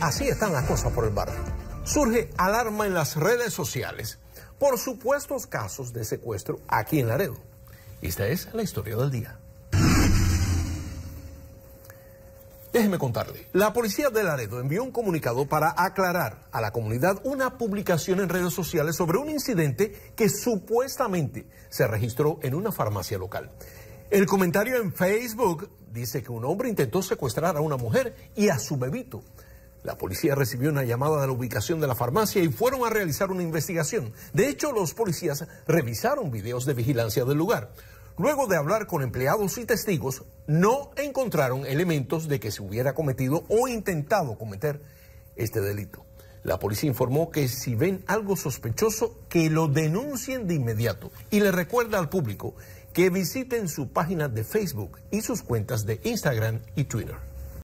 Así están las cosas por el barrio. Surge alarma en las redes sociales por supuestos casos de secuestro aquí en Laredo. Esta es la historia del día. Déjeme contarle. La policía de Laredo envió un comunicado para aclarar a la comunidad una publicación en redes sociales sobre un incidente que supuestamente se registró en una farmacia local. El comentario en Facebook dice que un hombre intentó secuestrar a una mujer y a su bebito la policía recibió una llamada de la ubicación de la farmacia y fueron a realizar una investigación. De hecho, los policías revisaron videos de vigilancia del lugar. Luego de hablar con empleados y testigos, no encontraron elementos de que se hubiera cometido o intentado cometer este delito. La policía informó que si ven algo sospechoso, que lo denuncien de inmediato y le recuerda al público que visiten su página de Facebook y sus cuentas de Instagram y Twitter.